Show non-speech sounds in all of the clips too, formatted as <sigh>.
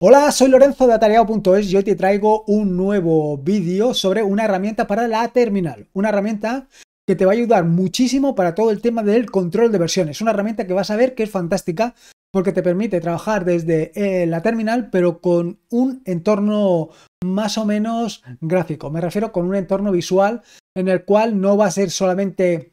Hola, soy Lorenzo de Atareado.es y hoy te traigo un nuevo vídeo sobre una herramienta para la terminal. Una herramienta que te va a ayudar muchísimo para todo el tema del control de versiones. Una herramienta que vas a ver que es fantástica porque te permite trabajar desde eh, la terminal pero con un entorno más o menos gráfico. Me refiero con un entorno visual en el cual no va a ser solamente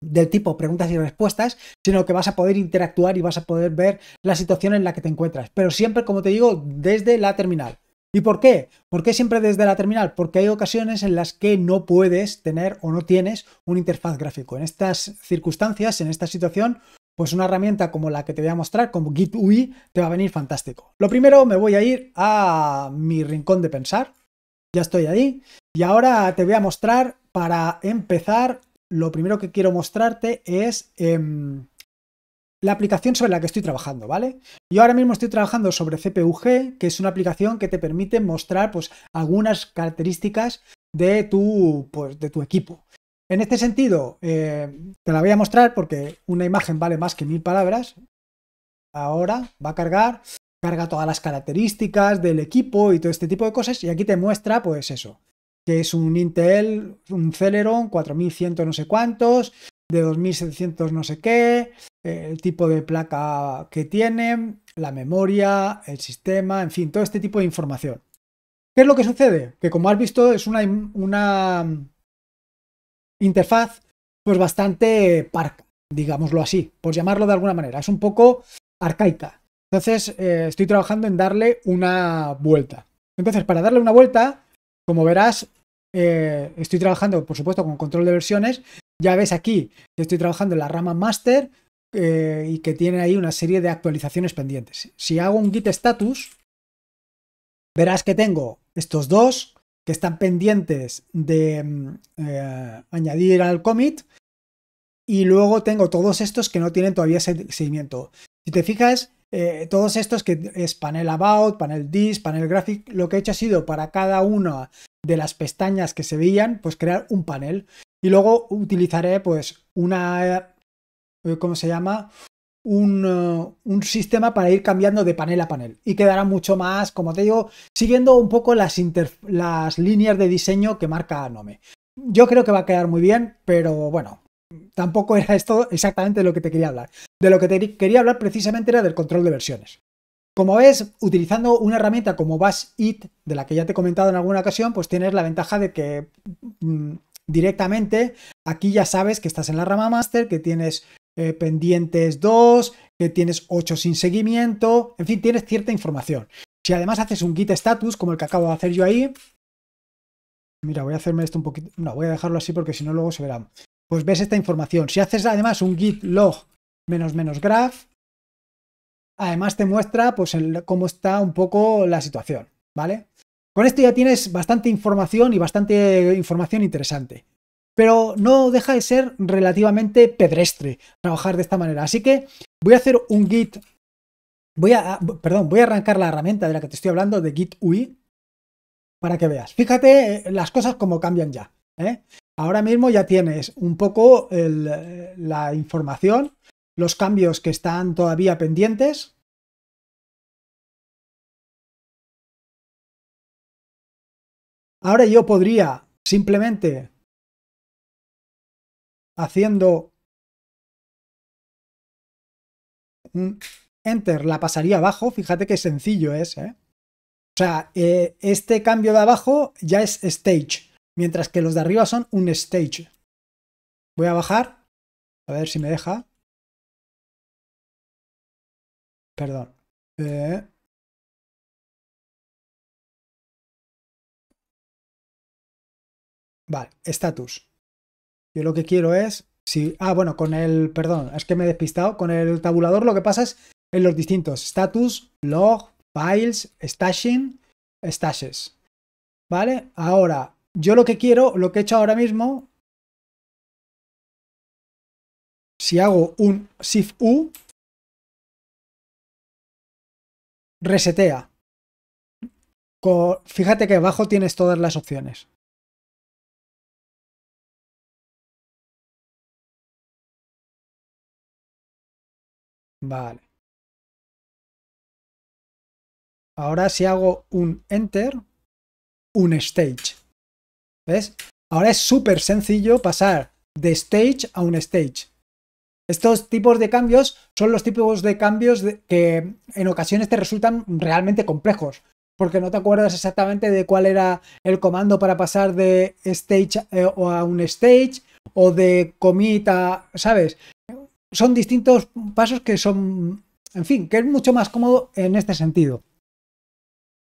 del tipo preguntas y respuestas, sino que vas a poder interactuar y vas a poder ver la situación en la que te encuentras. Pero siempre, como te digo, desde la terminal. ¿Y por qué? ¿Por qué siempre desde la terminal? Porque hay ocasiones en las que no puedes tener o no tienes un interfaz gráfico. En estas circunstancias, en esta situación, pues una herramienta como la que te voy a mostrar, como Git UI, te va a venir fantástico. Lo primero, me voy a ir a mi rincón de pensar. Ya estoy ahí. Y ahora te voy a mostrar para empezar lo primero que quiero mostrarte es em, la aplicación sobre la que estoy trabajando, ¿vale? Yo ahora mismo estoy trabajando sobre CPUG, que es una aplicación que te permite mostrar pues, algunas características de tu, pues, de tu equipo. En este sentido, eh, te la voy a mostrar porque una imagen vale más que mil palabras. Ahora va a cargar, carga todas las características del equipo y todo este tipo de cosas y aquí te muestra pues eso, que es un Intel, un Celeron 4100 no sé cuántos, de 2700 no sé qué, el tipo de placa que tiene, la memoria, el sistema, en fin, todo este tipo de información. ¿Qué es lo que sucede? Que como has visto es una, una mm, interfaz pues bastante parca, digámoslo así, por llamarlo de alguna manera. Es un poco arcaica. Entonces eh, estoy trabajando en darle una vuelta. Entonces para darle una vuelta, como verás, eh, estoy trabajando, por supuesto, con control de versiones. Ya ves aquí que estoy trabajando en la rama master eh, y que tiene ahí una serie de actualizaciones pendientes. Si hago un git status, verás que tengo estos dos que están pendientes de mm, eh, añadir al commit y luego tengo todos estos que no tienen todavía seguimiento. Si te fijas, eh, todos estos que es panel about, panel this, panel graphic, lo que he hecho ha sido para cada una de las pestañas que se veían, pues crear un panel. Y luego utilizaré pues una, eh, ¿cómo se llama? Eh, un, sistema para ir cambiando de panel a panel y quedará mucho más, como te digo, siguiendo un poco las, las líneas de diseño que marca Nome. Yo creo que va a quedar muy bien, pero bueno, tampoco era esto exactamente de lo que te quería hablar. De lo que te quería hablar precisamente era del control de versiones. Como ves, utilizando una herramienta como Bash It, de la que ya te he comentado en alguna ocasión, pues tienes la ventaja de que mm, directamente aquí ya sabes que estás en la rama master, que tienes eh, pendientes 2, que tienes 8 sin seguimiento, en fin, tienes cierta información. Si además haces un git status, como el que acabo de hacer yo ahí, mira, voy a hacerme esto un poquito, no, voy a dejarlo así porque si no luego se verá pues ves esta información. Si haces además un git log menos menos graph, además te muestra pues cómo está un poco la situación, ¿vale? Con esto ya tienes bastante información y bastante información interesante. Pero no deja de ser relativamente pedestre trabajar de esta manera. Así que voy a hacer un git. Voy a. Perdón, voy a arrancar la herramienta de la que te estoy hablando, de Git UI, para que veas. Fíjate eh, las cosas como cambian ya. ¿eh? Ahora mismo ya tienes un poco eh, la información, los cambios que están todavía pendientes, Ahora yo podría simplemente haciendo un enter la pasaría abajo. Fíjate qué sencillo es. ¿eh? O sea, eh, este cambio de abajo ya es stage mientras que los de arriba son un stage. Voy a bajar, a ver si me deja. Perdón. Eh... Vale, status. Yo lo que quiero es... Si... Ah, bueno, con el... Perdón, es que me he despistado. Con el tabulador lo que pasa es en los distintos. Status, log, files, stashing, stashes. ¿Vale? Ahora, yo lo que quiero, lo que he hecho ahora mismo, si hago un shift U, resetea. fíjate que abajo tienes todas las opciones. Vale. Ahora si hago un enter, un stage. ¿Ves? Ahora es súper sencillo pasar de stage a un stage. Estos tipos de cambios son los tipos de cambios que en ocasiones te resultan realmente complejos, porque no te acuerdas exactamente de cuál era el comando para pasar de stage eh, o a un stage o de commit a, ¿sabes? Son distintos pasos que son, en fin, que es mucho más cómodo en este sentido.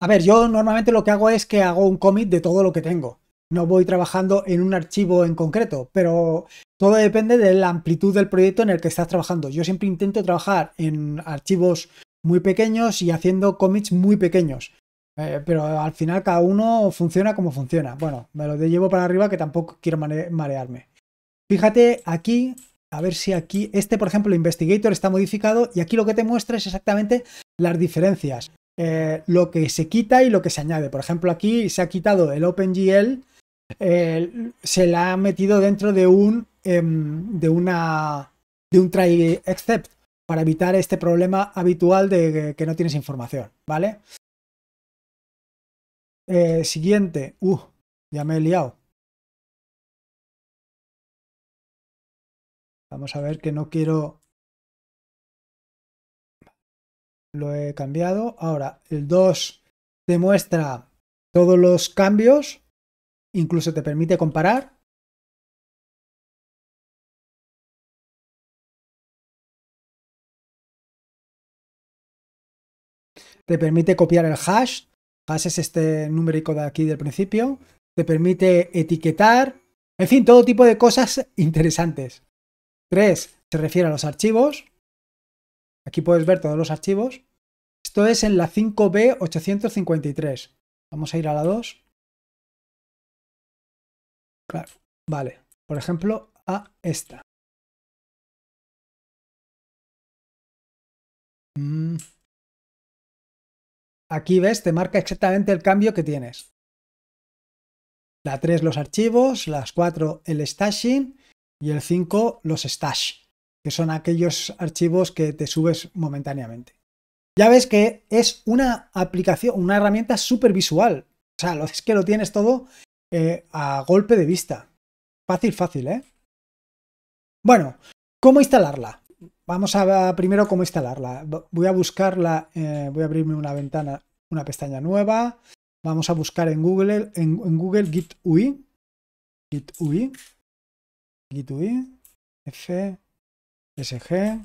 A ver, yo normalmente lo que hago es que hago un commit de todo lo que tengo no voy trabajando en un archivo en concreto, pero todo depende de la amplitud del proyecto en el que estás trabajando. Yo siempre intento trabajar en archivos muy pequeños y haciendo cómics muy pequeños. Eh, pero al final cada uno funciona como funciona. Bueno, me lo llevo para arriba que tampoco quiero marearme. Fíjate aquí, a ver si aquí, este por ejemplo, Investigator está modificado y aquí lo que te muestra es exactamente las diferencias. Eh, lo que se quita y lo que se añade. Por ejemplo, aquí se ha quitado el OpenGL, se la ha metido dentro de un, em, de una, de un try except para evitar este problema habitual de que, no tienes información, ¿vale? Eh, siguiente. Uh, ya me he liado. Vamos a ver que no quiero... Lo he cambiado. Ahora, el 2 te muestra todos los cambios Incluso te permite comparar te permite copiar el hash, hash es este numérico de aquí del principio, te permite etiquetar, en fin, todo tipo de cosas <laughs> interesantes. 3. Se refiere a los archivos. Aquí puedes ver todos los archivos. Esto es en la 5B853. Vamos a ir a la 2 vale. Por ejemplo, a esta. Mm. Aquí ves, te marca exactamente el cambio que tienes. La 3 los archivos, las 4 el stashing y el 5 los stash, que son aquellos archivos que te subes momentáneamente. Ya ves que es una aplicación, una herramienta súper visual. O sea, es que lo tienes todo eh, a golpe de vista. Fácil, fácil, ¿eh? Bueno, ¿cómo instalarla? Vamos a primero cómo instalarla. Voy a buscarla, eh, voy a abrirme una ventana, una pestaña nueva. Vamos a buscar en Google, en, en Google Git UI. Git UI. Git UI. F. SG.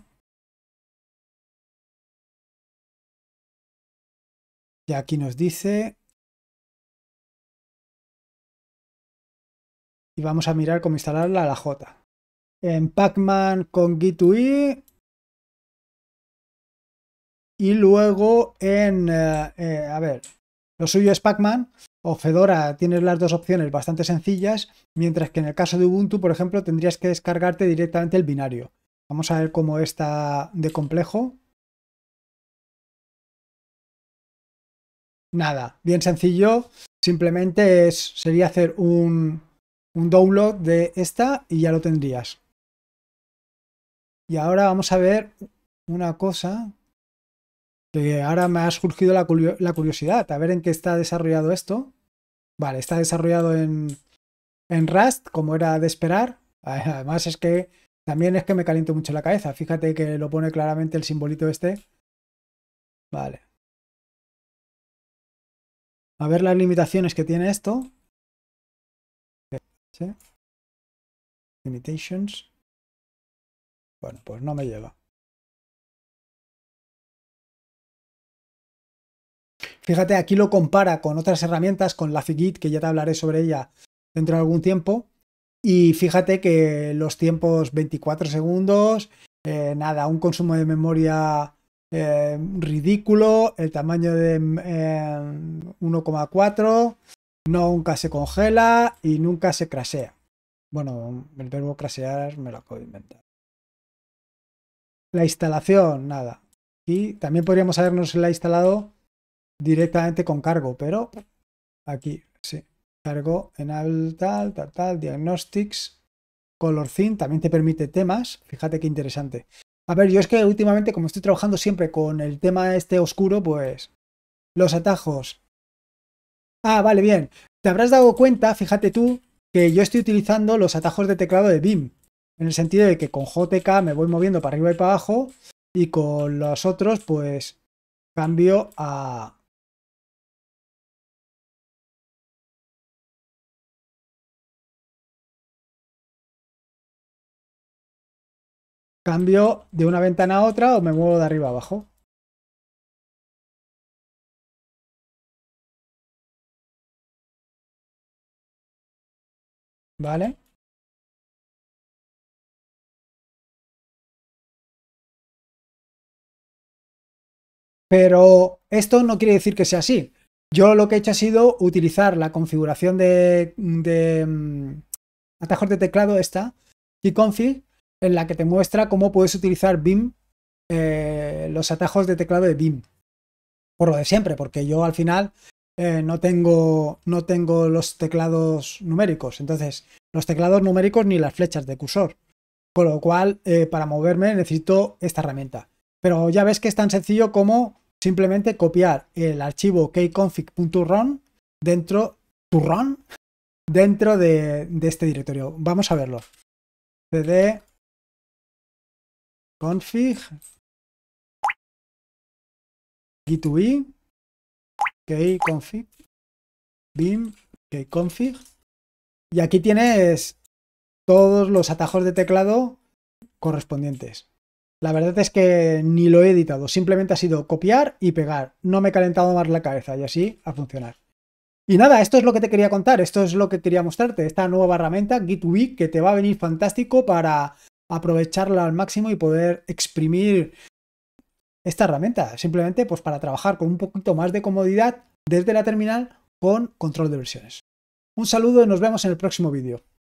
Y aquí nos dice y vamos a mirar cómo instalarla a la J. En Pacman con GitUI y luego en, eh, eh, a ver, lo suyo es Pacman o Fedora, tienes las dos opciones bastante sencillas, mientras que en el caso de Ubuntu, por ejemplo, tendrías que descargarte directamente el binario. Vamos a ver cómo está de complejo. Nada, bien sencillo, simplemente sería hacer un, un download de esta y ya lo tendrías. Y ahora vamos a ver una cosa que ahora me ha surgido la, curiosidad, a ver en qué está desarrollado esto. Vale, está desarrollado en, en Rust, como era de esperar. <laughs> Además es que también es que me caliento mucho la cabeza. Fíjate que lo pone claramente el simbolito este. Vale. A ver las limitaciones que tiene esto. Limitations. Bueno, pues no me lleva. Fíjate, aquí lo compara con otras herramientas, con la Figit, que ya te hablaré sobre ella dentro de algún tiempo. Y fíjate que los tiempos 24 segundos, eh, nada, un consumo de memoria eh, ridículo, el tamaño de 1,4, eh, nunca se congela y nunca se crasea, Bueno, el verbo crasear me lo acabo de inventar. La instalación, nada. Y también podríamos habernos la instalado directamente con cargo, pero aquí, sí. Cargo en tal, tal, tal, diagnostics, color theme, también te permite temas. Fíjate qué interesante. A ver, yo es que últimamente, como estoy trabajando siempre con el tema este oscuro, pues los atajos Ah, vale, bien. Te habrás dado cuenta, fíjate tú, que yo estoy utilizando los atajos de teclado de BIM. En el sentido de que con JK me voy moviendo para arriba y para abajo y con los otros pues cambio a... Cambio de una ventana a otra o me muevo de arriba a abajo. ¿Vale? Pero esto no quiere decir que sea así. Yo lo que he hecho ha sido utilizar la configuración de, mm, atajos de teclado esta, keyconfig, en la que te muestra cómo puedes utilizar BIM, eh, los atajos de teclado de BIM. Por lo de siempre, porque yo al final eh, no, tengo, no tengo los teclados numéricos. Entonces, los teclados numéricos ni las flechas de cursor. Con lo cual, eh, para moverme necesito esta herramienta. Pero ya ves que es tan sencillo como simplemente copiar el archivo kconfig.run dentro, dentro de, este directorio. Vamos a verlo. cd config gitui config bim, config Y aquí tienes todos los atajos de teclado correspondientes. La verdad es que ni lo he editado, simplemente ha sido copiar y pegar. No me he calentado más la cabeza y así a funcionar. Y nada, esto es lo que te quería contar, esto es lo que quería mostrarte, esta nueva herramienta GitWig que te va a venir fantástico para aprovecharla al máximo y poder exprimir esta herramienta, simplemente pues para trabajar con un poquito más de comodidad desde la terminal con control de versiones. Un saludo y nos vemos en el próximo vídeo.